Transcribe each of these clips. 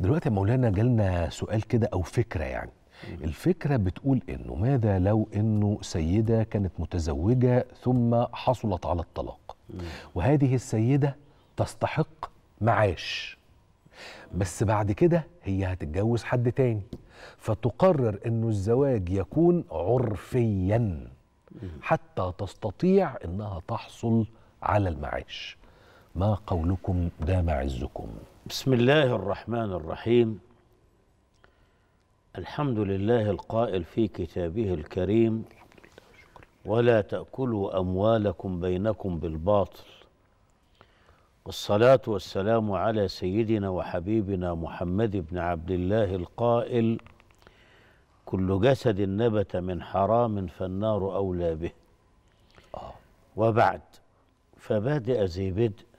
دلوقتي يا مولانا جالنا سؤال كده او فكره يعني الفكره بتقول انه ماذا لو انه سيده كانت متزوجه ثم حصلت على الطلاق وهذه السيده تستحق معاش بس بعد كده هي هتتجوز حد تاني فتقرر انه الزواج يكون عرفيا حتى تستطيع انها تحصل على المعاش ما قولكم دام عزكم بسم الله الرحمن الرحيم الحمد لله القائل في كتابه الكريم ولا تاكلوا اموالكم بينكم بالباطل والصلاه والسلام على سيدنا وحبيبنا محمد بن عبد الله القائل كل جسد نبت من حرام فالنار اولى به آه. وبعد فبادئ ذي بدء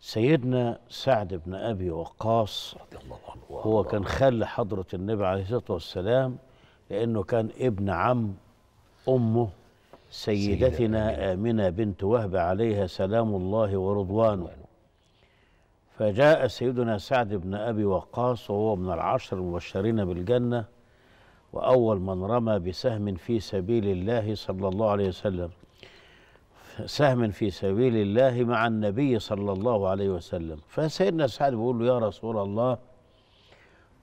سيدنا سعد بن أبي وقاص رضي الله عنه هو كان خال حضرة النبي عليه الصلاة والسلام لأنه كان ابن عم أمه سيدتنا آمنة بنت وهب عليها سلام الله ورضوانه فجاء سيدنا سعد بن أبي وقاص وهو من العشر المبشرين بالجنة وأول من رمى بسهم في سبيل الله صلى الله عليه وسلم سهم في سبيل الله مع النبي صلى الله عليه وسلم فسيدنا سعد بيقول له يا رسول الله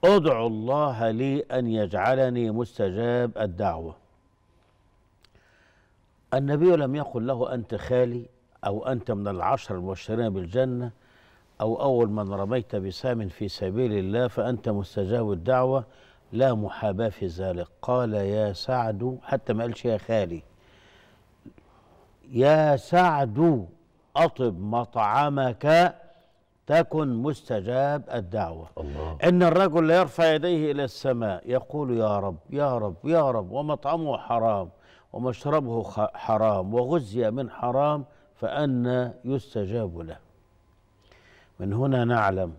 ادعو الله لي أن يجعلني مستجاب الدعوة النبي لم يقل له أنت خالي أو أنت من العشر المبشرين بالجنة أو أول من رميت بسام في سبيل الله فأنت مستجاب الدعوة لا محاباة في ذلك قال يا سعد حتى ما قالش يا خالي يا سعد أطب مطعمك تكن مستجاب الدعوة الله. إن الرجل لا يرفع يديه إلى السماء يقول يا رب يا رب يا رب ومطعمه حرام ومشربه حرام وغزي من حرام فأنا يستجاب له من هنا نعلم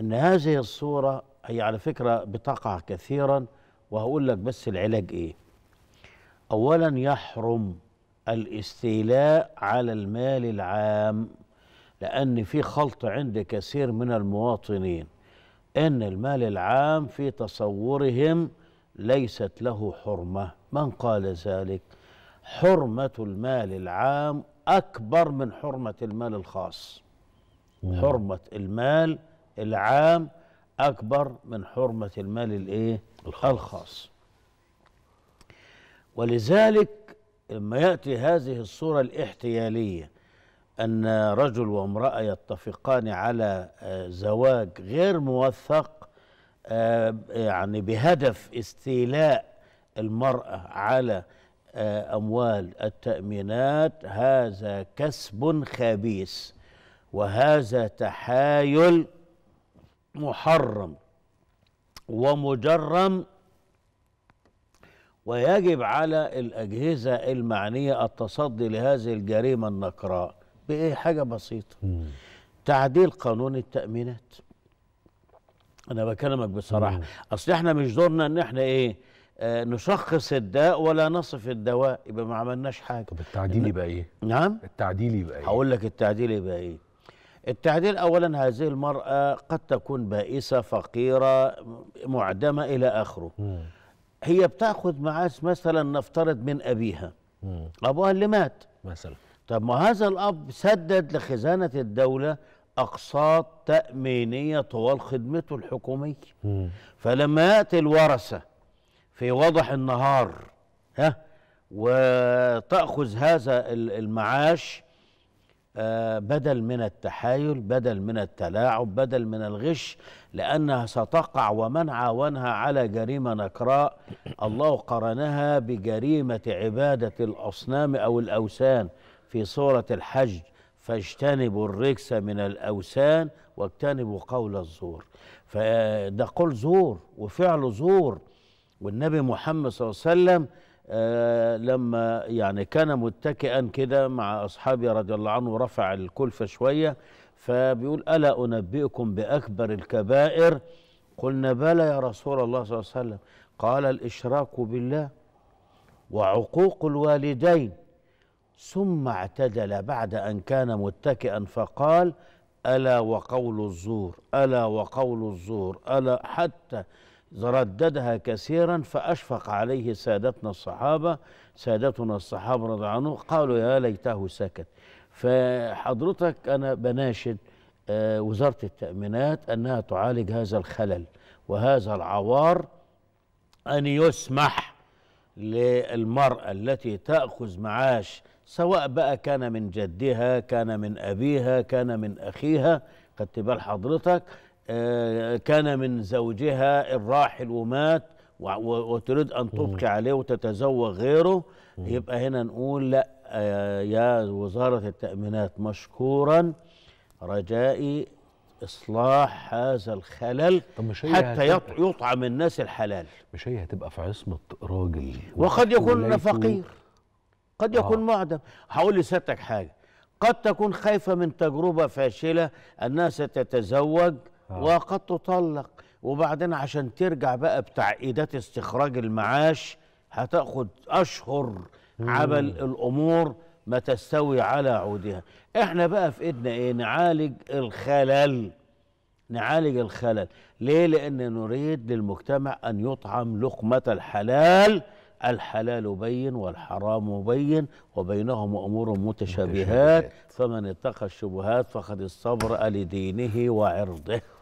أن هذه الصورة هي على فكرة بتقع كثيرا وهقول لك بس العلاج إيه أولا يحرم الاستيلاء على المال العام لأن في خلط عند كثير من المواطنين أن المال العام في تصورهم ليست له حرمة من قال ذلك حرمة المال العام أكبر من حرمة المال الخاص مم. نعم. حرمة المال العام أكبر من حرمة المال الإيه؟ الخاص ولذلك لما يأتي هذه الصورة الاحتيالية أن رجل وامرأة يتفقان على آه، زواج غير موثق آه، يعني بهدف استيلاء المرأة على آه، أموال التأمينات هذا كسب خبيث وهذا تحايل محرم ومجرم ويجب على الأجهزة المعنية التصدي لهذه الجريمة النكراء بإيه حاجة بسيطة مم. تعديل قانون التأمينات أنا بكلمك بصراحة مم. أصل إحنا مش دورنا إن إحنا إيه آه نشخص الداء ولا نصف الدواء يبقى ما عملناش حاجة طب التعديل يبقى إيه؟ نعم التعديل يبقى إيه؟ هقول لك التعديل يبقى إيه؟ التعديل اولا هذه المراه قد تكون بائسه فقيره معدمه الى اخره هي بتاخد معاش مثلا نفترض من ابيها مم. ابوها اللي مات مثلا طب ما هذا الاب سدد لخزانه الدوله اقساط تامينيه طوال خدمته الحكوميه مم. فلما ياتي الورثه في وضح النهار ها وتاخذ هذا المعاش آه، بدل من التحايل بدل من التلاعب بدل من الغش لأنها ستقع ومن عاونها على جريمة نكراء الله قرنها بجريمة عبادة الأصنام أو الأوثان في سورة الحج فاجتنبوا الرجس من الأوثان واجتنبوا قول الزور فده قول زور وفعل زور والنبي محمد صلى الله عليه وسلم آه، لما يعني كان متكئا كده مع أصحابي رضي الله عنه رفع الكلفة شوية فبيقول ألا أنبئكم بأكبر الكبائر قلنا بلى يا رسول الله صلى الله عليه وسلم قال الإشراك بالله وعقوق الوالدين ثم اعتدل بعد أن كان متكئا فقال ألا وقول الزور ألا وقول الزور ألا حتى رددها كثيرا فأشفق عليه سادتنا الصحابة سادتنا الصحابة رضي عنهم قالوا يا ليته سكت فحضرتك أنا بناشد آه، وزارة التأمينات أنها تعالج هذا الخلل وهذا العوار أن يسمح للمرأة التي تأخذ معاش سواء بقى كان من جدها كان من أبيها كان من أخيها خدت بال حضرتك آه، كان من زوجها الراحل ومات وتريد ان تبقي عليه وتتزوج غيره يبقى هنا نقول لا آه، يا وزاره التامينات مشكورا رجائي اصلاح هذا الخلل حتى يطعم الناس الحلال مش هي هتبقى في عصمه راجل وقد يكون فقير قد آه. يكون آه. معدم هقول لسيادتك حاجه قد تكون خايفه من تجربه فاشله انها ستتزوج آه. وقد تطلق وبعدين عشان ترجع بقى بتعقيدات استخراج المعاش هتاخد اشهر عمل الامور ما تستوي على عودها احنا بقى في ايدنا ايه نعالج الخلل نعالج الخلل ليه لان نريد للمجتمع ان يطعم لقمه الحلال الحلال بين والحرام بين وبينهما امور متشابهات فمن اتقى الشبهات فقد الصبر لدينه وعرضه